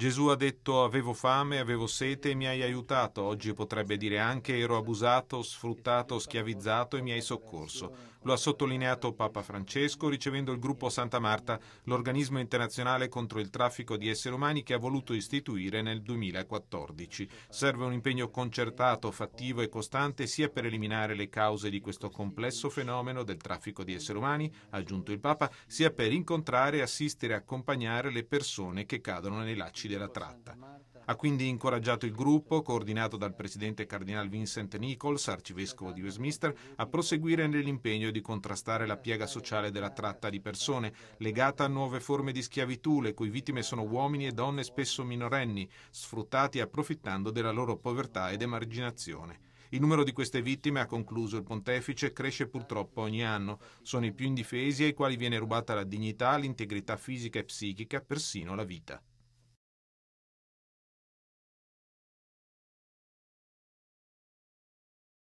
Gesù ha detto avevo fame, avevo sete e mi hai aiutato, oggi potrebbe dire anche ero abusato, sfruttato, schiavizzato e mi hai soccorso. Lo ha sottolineato Papa Francesco ricevendo il gruppo Santa Marta, l'organismo internazionale contro il traffico di esseri umani che ha voluto istituire nel 2014. Serve un impegno concertato, fattivo e costante sia per eliminare le cause di questo complesso fenomeno del traffico di esseri umani, ha aggiunto il Papa, sia per incontrare, assistere e accompagnare le persone che cadono nei lacci della tratta. Ha quindi incoraggiato il gruppo, coordinato dal presidente cardinal Vincent Nichols, arcivescovo di Westminster, a proseguire nell'impegno di contrastare la piega sociale della tratta di persone, legata a nuove forme di schiavitù, le cui vittime sono uomini e donne spesso minorenni, sfruttati approfittando della loro povertà ed emarginazione. Il numero di queste vittime, ha concluso il pontefice, cresce purtroppo ogni anno. Sono i più indifesi ai quali viene rubata la dignità, l'integrità fisica e psichica, persino la vita.